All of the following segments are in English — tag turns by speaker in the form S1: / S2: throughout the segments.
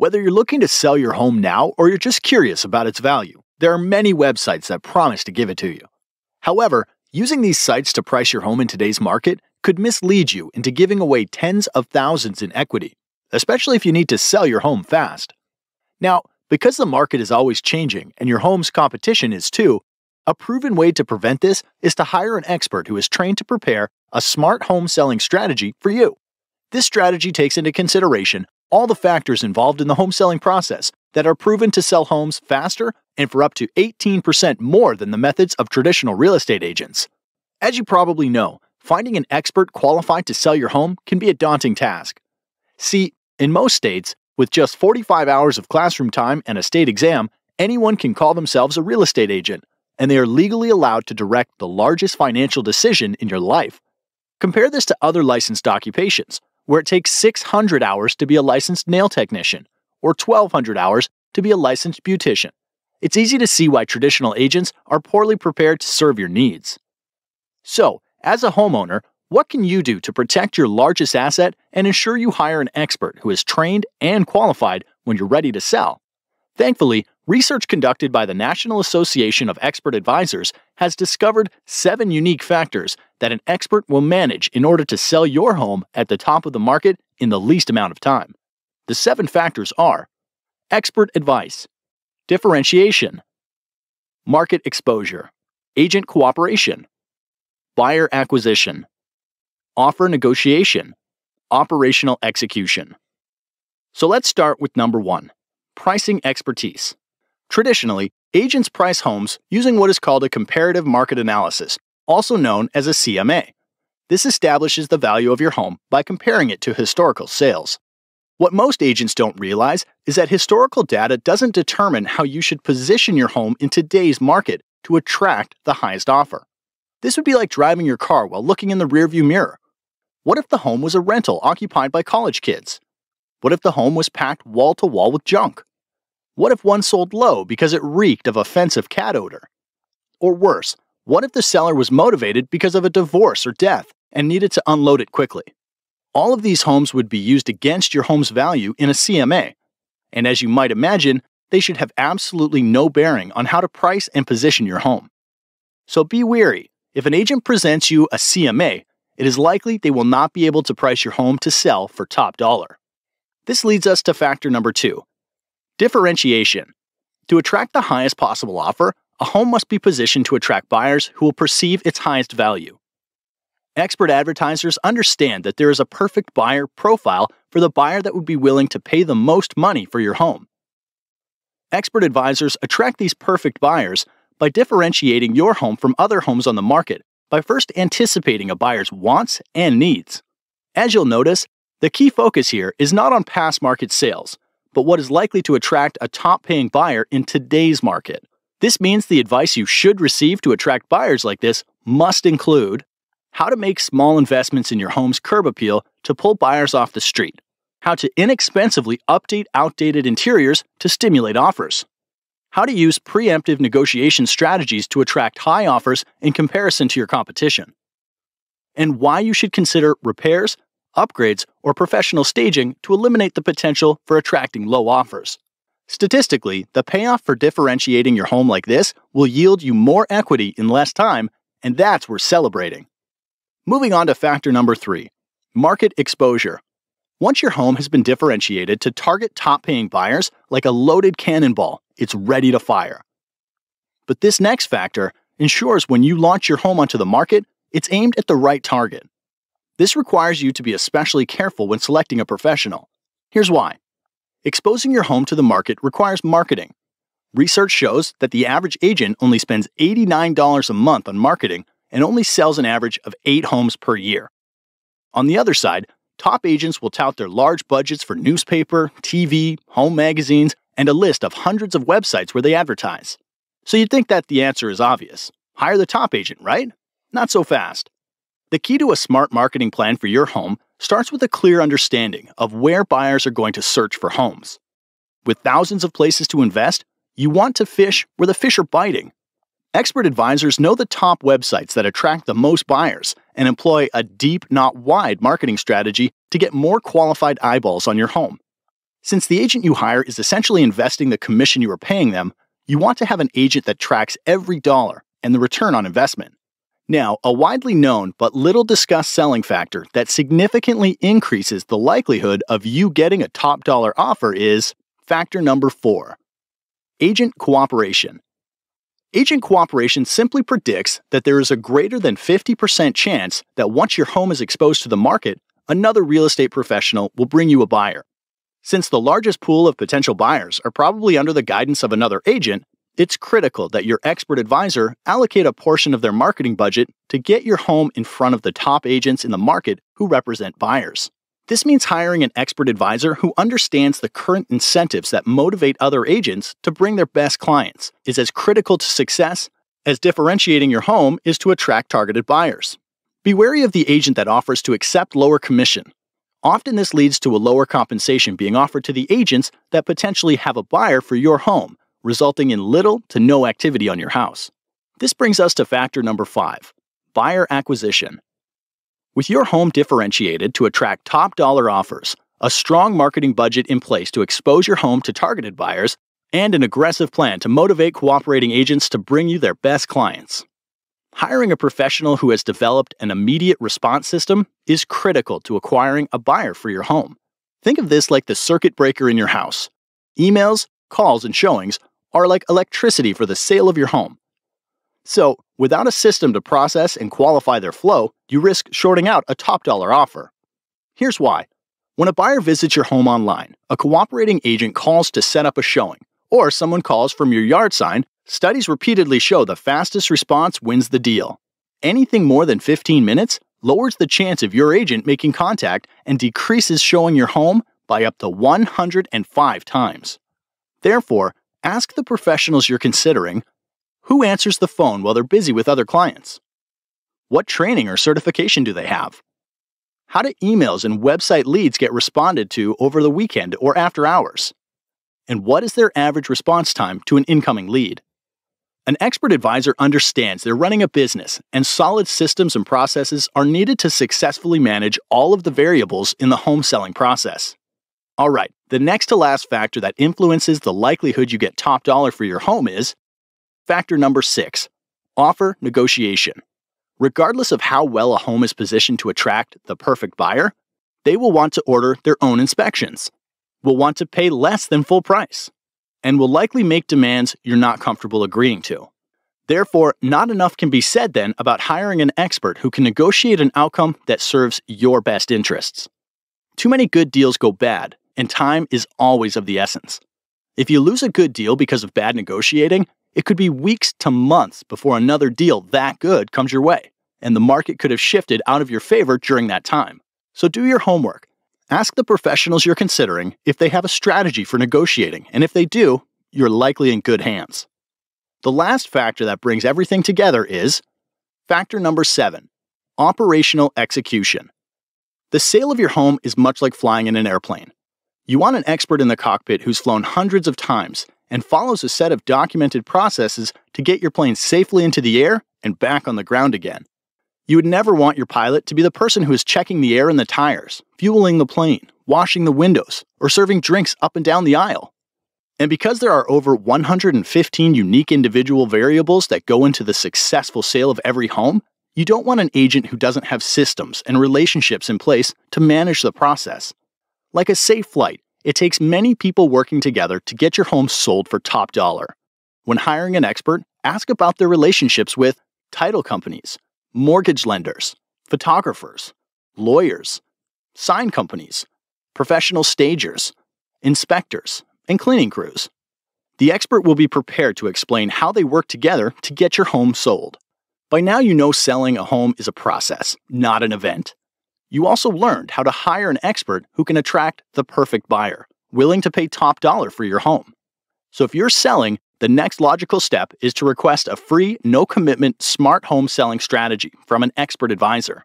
S1: Whether you're looking to sell your home now or you're just curious about its value, there are many websites that promise to give it to you. However, using these sites to price your home in today's market could mislead you into giving away tens of thousands in equity, especially if you need to sell your home fast. Now, because the market is always changing and your home's competition is too, a proven way to prevent this is to hire an expert who is trained to prepare a smart home selling strategy for you. This strategy takes into consideration all the factors involved in the home selling process that are proven to sell homes faster and for up to 18% more than the methods of traditional real estate agents. As you probably know, finding an expert qualified to sell your home can be a daunting task. See, in most states, with just 45 hours of classroom time and a state exam, anyone can call themselves a real estate agent, and they are legally allowed to direct the largest financial decision in your life. Compare this to other licensed occupations where it takes 600 hours to be a licensed nail technician or 1,200 hours to be a licensed beautician. It's easy to see why traditional agents are poorly prepared to serve your needs. So, as a homeowner, what can you do to protect your largest asset and ensure you hire an expert who is trained and qualified when you're ready to sell? Thankfully, research conducted by the National Association of Expert Advisors has discovered seven unique factors that an expert will manage in order to sell your home at the top of the market in the least amount of time. The seven factors are expert advice, differentiation, market exposure, agent cooperation, buyer acquisition, offer negotiation, operational execution. So let's start with number one pricing expertise. Traditionally, agents price homes using what is called a comparative market analysis, also known as a CMA. This establishes the value of your home by comparing it to historical sales. What most agents don't realize is that historical data doesn't determine how you should position your home in today's market to attract the highest offer. This would be like driving your car while looking in the rearview mirror. What if the home was a rental occupied by college kids? What if the home was packed wall to wall with junk? What if one sold low because it reeked of offensive cat odor? Or worse, what if the seller was motivated because of a divorce or death and needed to unload it quickly? All of these homes would be used against your home's value in a CMA, and as you might imagine, they should have absolutely no bearing on how to price and position your home. So be wary. If an agent presents you a CMA, it is likely they will not be able to price your home to sell for top dollar. This leads us to factor number two Differentiation. To attract the highest possible offer, a home must be positioned to attract buyers who will perceive its highest value. Expert advertisers understand that there is a perfect buyer profile for the buyer that would be willing to pay the most money for your home. Expert advisors attract these perfect buyers by differentiating your home from other homes on the market by first anticipating a buyer's wants and needs. As you'll notice, the key focus here is not on past market sales, but what is likely to attract a top paying buyer in today's market. This means the advice you should receive to attract buyers like this must include how to make small investments in your home's curb appeal to pull buyers off the street, how to inexpensively update outdated interiors to stimulate offers, how to use preemptive negotiation strategies to attract high offers in comparison to your competition, and why you should consider repairs, upgrades, or professional staging to eliminate the potential for attracting low offers. Statistically, the payoff for differentiating your home like this will yield you more equity in less time, and that's worth celebrating. Moving on to factor number three market exposure. Once your home has been differentiated to target top paying buyers like a loaded cannonball, it's ready to fire. But this next factor ensures when you launch your home onto the market, it's aimed at the right target. This requires you to be especially careful when selecting a professional. Here's why. Exposing your home to the market requires marketing. Research shows that the average agent only spends $89 a month on marketing and only sells an average of eight homes per year. On the other side, top agents will tout their large budgets for newspaper, TV, home magazines, and a list of hundreds of websites where they advertise. So you'd think that the answer is obvious hire the top agent, right? Not so fast. The key to a smart marketing plan for your home starts with a clear understanding of where buyers are going to search for homes. With thousands of places to invest, you want to fish where the fish are biting. Expert advisors know the top websites that attract the most buyers and employ a deep, not wide marketing strategy to get more qualified eyeballs on your home. Since the agent you hire is essentially investing the commission you are paying them, you want to have an agent that tracks every dollar and the return on investment. Now, a widely known but little discussed selling factor that significantly increases the likelihood of you getting a top dollar offer is factor number four agent cooperation. Agent cooperation simply predicts that there is a greater than 50% chance that once your home is exposed to the market, another real estate professional will bring you a buyer. Since the largest pool of potential buyers are probably under the guidance of another agent, it's critical that your expert advisor allocate a portion of their marketing budget to get your home in front of the top agents in the market who represent buyers. This means hiring an expert advisor who understands the current incentives that motivate other agents to bring their best clients is as critical to success as differentiating your home is to attract targeted buyers. Be wary of the agent that offers to accept lower commission. Often this leads to a lower compensation being offered to the agents that potentially have a buyer for your home resulting in little to no activity on your house. This brings us to factor number five buyer acquisition. With your home differentiated to attract top dollar offers, a strong marketing budget in place to expose your home to targeted buyers, and an aggressive plan to motivate cooperating agents to bring you their best clients. Hiring a professional who has developed an immediate response system is critical to acquiring a buyer for your home. Think of this like the circuit breaker in your house. Emails, calls, and showings are like electricity for the sale of your home. So, without a system to process and qualify their flow, you risk shorting out a top dollar offer. Here's why. When a buyer visits your home online, a cooperating agent calls to set up a showing, or someone calls from your yard sign, studies repeatedly show the fastest response wins the deal. Anything more than 15 minutes lowers the chance of your agent making contact and decreases showing your home by up to 105 times. Therefore, ask the professionals you're considering who answers the phone while they're busy with other clients? What training or certification do they have? How do emails and website leads get responded to over the weekend or after hours? And what is their average response time to an incoming lead? An expert advisor understands they're running a business, and solid systems and processes are needed to successfully manage all of the variables in the home selling process. All right, the next to last factor that influences the likelihood you get top dollar for your home is factor number six offer negotiation. Regardless of how well a home is positioned to attract the perfect buyer, they will want to order their own inspections, will want to pay less than full price, and will likely make demands you're not comfortable agreeing to. Therefore, not enough can be said then about hiring an expert who can negotiate an outcome that serves your best interests. Too many good deals go bad, and time is always of the essence. If you lose a good deal because of bad negotiating, it could be weeks to months before another deal that good comes your way, and the market could have shifted out of your favor during that time. So do your homework. Ask the professionals you're considering if they have a strategy for negotiating, and if they do, you're likely in good hands. The last factor that brings everything together is factor number seven operational execution. The sale of your home is much like flying in an airplane. You want an expert in the cockpit who's flown hundreds of times and follows a set of documented processes to get your plane safely into the air and back on the ground again. You would never want your pilot to be the person who is checking the air in the tires, fueling the plane, washing the windows, or serving drinks up and down the aisle. And because there are over 115 unique individual variables that go into the successful sale of every home, you don't want an agent who doesn't have systems and relationships in place to manage the process. Like a safe flight, it takes many people working together to get your home sold for top dollar. When hiring an expert, ask about their relationships with title companies, mortgage lenders, photographers, lawyers, sign companies, professional stagers, inspectors, and cleaning crews. The expert will be prepared to explain how they work together to get your home sold. By now, you know selling a home is a process, not an event. You also learned how to hire an expert who can attract the perfect buyer, willing to pay top dollar for your home. So if you're selling, the next logical step is to request a free, no commitment smart home selling strategy from an expert advisor.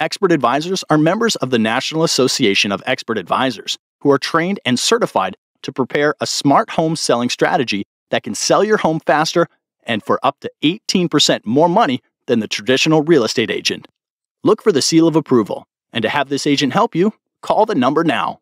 S1: Expert advisors are members of the National Association of Expert Advisors who are trained and certified to prepare a smart home selling strategy that can sell your home faster and for up to 18% more money than the traditional real estate agent. Look for the seal of approval. And to have this agent help you, call the number now.